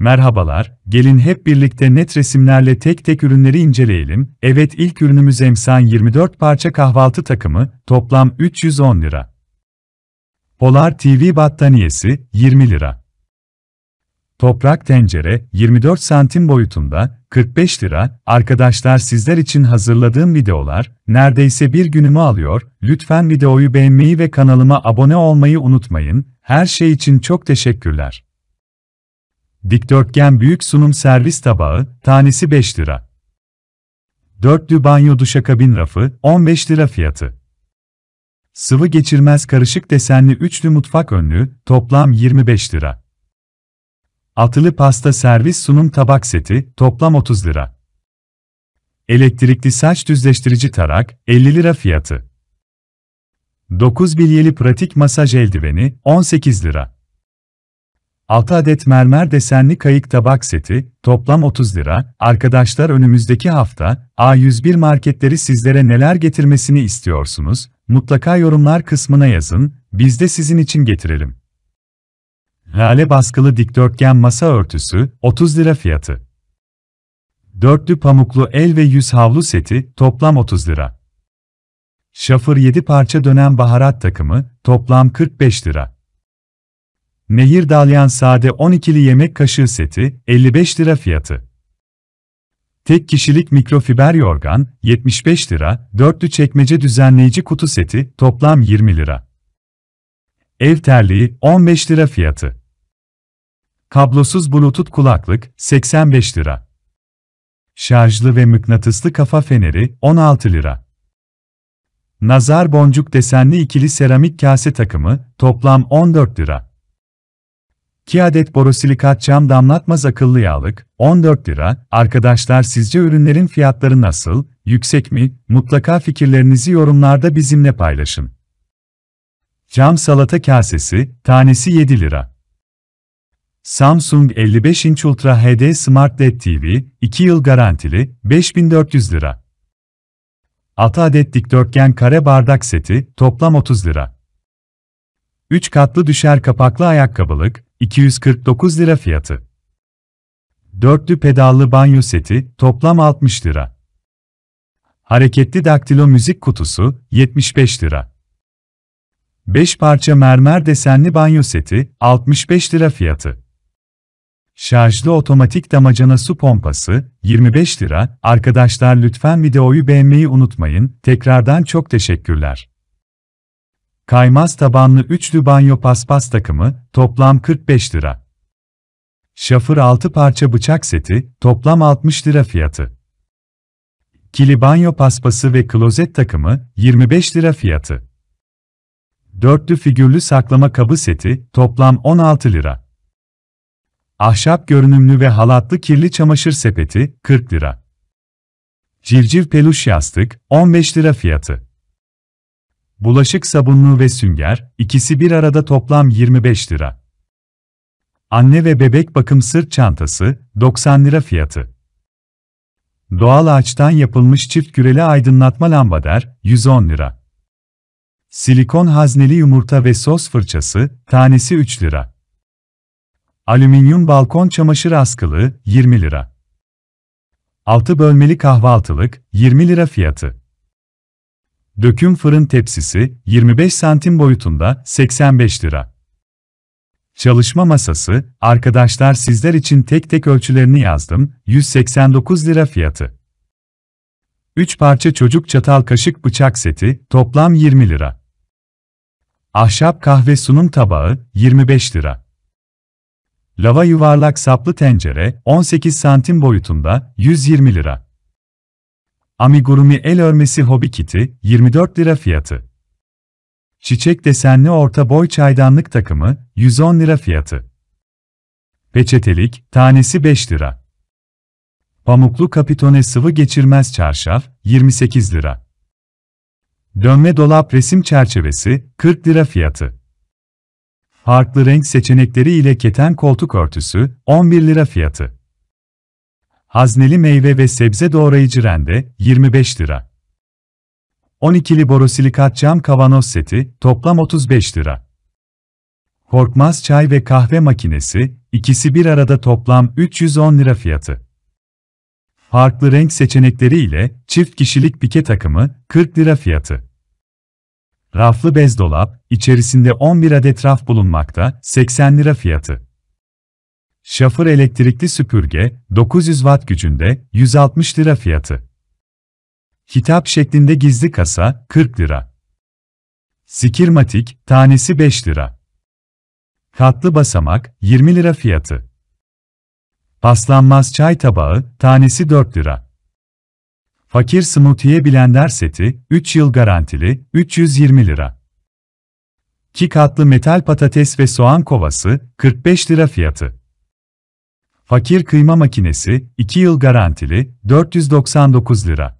Merhabalar, gelin hep birlikte net resimlerle tek tek ürünleri inceleyelim. Evet ilk ürünümüz emsan 24 parça kahvaltı takımı, toplam 310 lira. Polar TV battaniyesi, 20 lira. Toprak tencere, 24 santim boyutunda, 45 lira. Arkadaşlar sizler için hazırladığım videolar, neredeyse bir günümü alıyor. Lütfen videoyu beğenmeyi ve kanalıma abone olmayı unutmayın. Her şey için çok teşekkürler. Dikdörtgen büyük sunum servis tabağı, tanesi 5 lira. Dörtlü banyo duşa duşakabin rafı, 15 lira fiyatı. Sıvı geçirmez karışık desenli üçlü mutfak önlüğü, toplam 25 lira. Atılı pasta servis sunum tabak seti, toplam 30 lira. Elektrikli saç düzleştirici tarak, 50 lira fiyatı. 9 bilyeli pratik masaj eldiveni, 18 lira. 6 adet mermer desenli kayık tabak seti, toplam 30 lira. Arkadaşlar önümüzdeki hafta A101 marketleri sizlere neler getirmesini istiyorsunuz? Mutlaka yorumlar kısmına yazın, biz de sizin için getirelim. Lale baskılı dikdörtgen masa örtüsü, 30 lira fiyatı. Dörtlü pamuklu el ve yüz havlu seti, toplam 30 lira. Şafır 7 parça dönem baharat takımı, toplam 45 lira. Nehir Dalyan Sade 12'li yemek kaşığı seti, 55 lira fiyatı. Tek kişilik mikrofiber yorgan, 75 lira, dörtlü çekmece düzenleyici kutu seti, toplam 20 lira. Ev terliği, 15 lira fiyatı. Kablosuz bluetooth kulaklık, 85 lira. Şarjlı ve mıknatıslı kafa feneri, 16 lira. Nazar boncuk desenli ikili seramik kase takımı, toplam 14 lira. 2 adet borosilikat cam damlatmaz akıllı yağlık, 14 lira. Arkadaşlar sizce ürünlerin fiyatları nasıl, yüksek mi? Mutlaka fikirlerinizi yorumlarda bizimle paylaşın. Cam salata kasesi, tanesi 7 lira. Samsung 55 inç Ultra HD Smart LED TV, 2 yıl garantili, 5400 lira. 6 adet dikdörtgen kare bardak seti, toplam 30 lira. 3 katlı düşer kapaklı ayakkabılık, 249 lira fiyatı. Dörtlü pedallı banyo seti, toplam 60 lira. Hareketli daktilo müzik kutusu, 75 lira. 5 parça mermer desenli banyo seti, 65 lira fiyatı. Şarjlı otomatik damacana su pompası, 25 lira. Arkadaşlar lütfen videoyu beğenmeyi unutmayın. Tekrardan çok teşekkürler. Kaymaz tabanlı üçlü banyo paspas takımı, toplam 45 lira. Şafır 6 parça bıçak seti, toplam 60 lira fiyatı. Kili banyo paspası ve klozet takımı, 25 lira fiyatı. Dörtlü figürlü saklama kabı seti, toplam 16 lira. Ahşap görünümlü ve halatlı kirli çamaşır sepeti, 40 lira. Civciv peluş yastık, 15 lira fiyatı. Bulaşık sabunlu ve sünger, ikisi bir arada toplam 25 lira. Anne ve bebek bakım sırt çantası, 90 lira fiyatı. Doğal ağaçtan yapılmış çift küreli aydınlatma lambader, 110 lira. Silikon hazneli yumurta ve sos fırçası, tanesi 3 lira. Alüminyum balkon çamaşır askılığı, 20 lira. 6 bölmeli kahvaltılık, 20 lira fiyatı. Döküm fırın tepsisi 25 santim boyutunda 85 lira. Çalışma masası, arkadaşlar sizler için tek tek ölçülerini yazdım, 189 lira fiyatı. 3 parça çocuk çatal kaşık bıçak seti, toplam 20 lira. Ahşap kahve sunum tabağı, 25 lira. Lava yuvarlak saplı tencere, 18 santim boyutunda, 120 lira. Amigurumi el örmesi hobi kiti, 24 lira fiyatı. Çiçek desenli orta boy çaydanlık takımı, 110 lira fiyatı. Peçetelik, tanesi 5 lira. Pamuklu kapitone sıvı geçirmez çarşaf, 28 lira. Dönme dolap resim çerçevesi, 40 lira fiyatı. Farklı renk seçenekleri ile keten koltuk örtüsü, 11 lira fiyatı. Hazneli meyve ve sebze doğrayıcı rende 25 lira. 12'li borosilikat cam kavanoz seti toplam 35 lira. Korkmaz çay ve kahve makinesi ikisi bir arada toplam 310 lira fiyatı. Farklı renk seçenekleri ile çift kişilik pike takımı 40 lira fiyatı. Raflı bez dolap, içerisinde 11 adet raf bulunmakta, 80 lira fiyatı. Şafır elektrikli süpürge, 900 watt gücünde, 160 lira fiyatı. Kitap şeklinde gizli kasa, 40 lira. Sikirmatik, tanesi 5 lira. Katlı basamak, 20 lira fiyatı. Paslanmaz çay tabağı, tanesi 4 lira. Fakir smoothie blender seti, 3 yıl garantili, 320 lira. 2 katlı metal patates ve soğan kovası, 45 lira fiyatı. Fakir kıyma makinesi, 2 yıl garantili, 499 lira.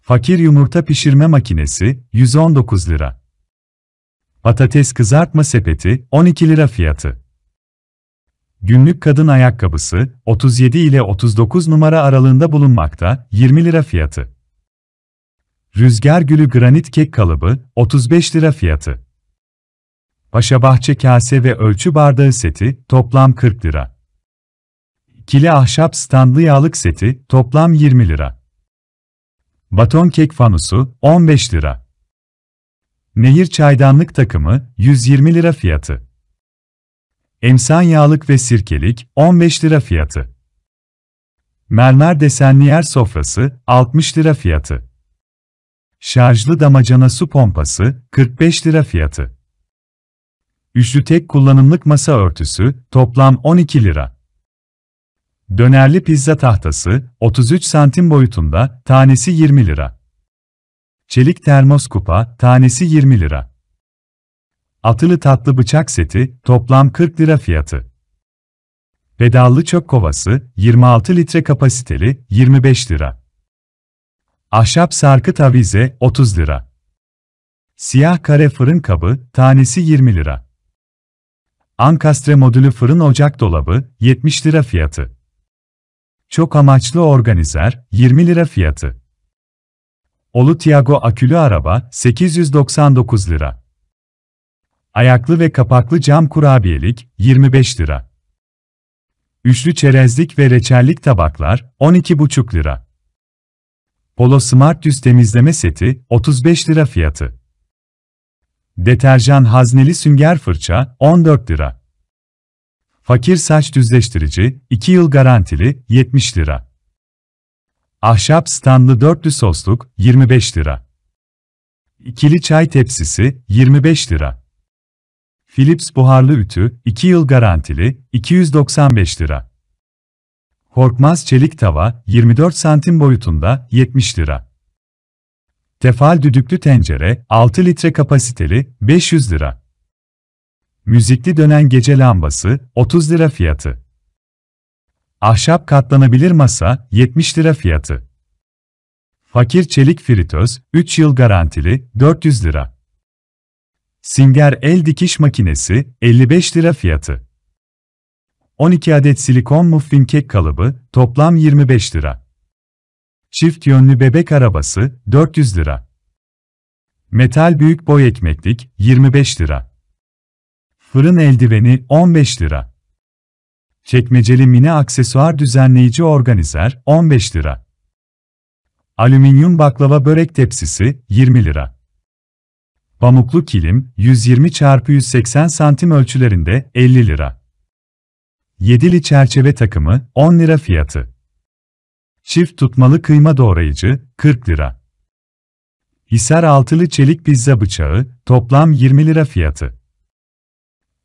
Fakir yumurta pişirme makinesi, 119 lira. Patates kızartma sepeti, 12 lira fiyatı. Günlük kadın ayakkabısı, 37 ile 39 numara aralığında bulunmakta, 20 lira fiyatı. Rüzgar gülü granit kek kalıbı, 35 lira fiyatı. Paşabahçe kase ve ölçü bardağı seti, toplam 40 lira. Kili ahşap standlı yağlık seti, toplam 20 lira. Baton kek fanusu, 15 lira. Nehir çaydanlık takımı, 120 lira fiyatı. Emsan yağlık ve sirkelik, 15 lira fiyatı. Mermer desenli yer sofrası, 60 lira fiyatı. Şarjlı damacana su pompası, 45 lira fiyatı. Üçlü tek kullanımlık masa örtüsü, toplam 12 lira. Dönerli pizza tahtası 33 santim boyutunda, tanesi 20 lira. Çelik termos kupa, tanesi 20 lira. Atılı tatlı bıçak seti, toplam 40 lira fiyatı. Pedallı çöp kovası, 26 litre kapasiteli, 25 lira. Ahşap sarkı tavize, 30 lira. Siyah kare fırın kabı, tanesi 20 lira. Ankastre modülü fırın ocak dolabı, 70 lira fiyatı. Çok amaçlı organizer, 20 lira fiyatı. Olu Tiago akülü araba, 899 lira. Ayaklı ve kapaklı cam kurabiyelik, 25 lira. Üçlü çerezlik ve reçellik tabaklar, 12,5 lira. Polo Smart Düz temizleme seti, 35 lira fiyatı. Deterjan hazneli sünger fırça, 14 lira. Fakir saç düzleştirici, 2 yıl garantili, 70 lira. Ahşap standlı dörtlü sosluk, 25 lira. İkili çay tepsisi, 25 lira. Philips buharlı ütü, 2 yıl garantili, 295 lira. Korkmaz çelik tava, 24 santim boyutunda, 70 lira. Tefal düdüklü tencere, 6 litre kapasiteli, 500 lira. Müzikli dönen gece lambası 30 lira fiyatı. Ahşap katlanabilir masa 70 lira fiyatı. Fakir çelik fritöz 3 yıl garantili 400 lira. Singer el dikiş makinesi 55 lira fiyatı. 12 adet silikon muffin kek kalıbı toplam 25 lira. Çift yönlü bebek arabası 400 lira. Metal büyük boy ekmeklik 25 lira. Fırın eldiveni 15 lira. Çekmeceli mini aksesuar düzenleyici organizer 15 lira. Alüminyum baklava börek tepsisi 20 lira. Pamuklu kilim 120 x 180 santim ölçülerinde 50 lira. Yedili çerçeve takımı 10 lira fiyatı. Çift tutmalı kıyma doğrayıcı 40 lira. Hisar altılı çelik pizza bıçağı toplam 20 lira fiyatı.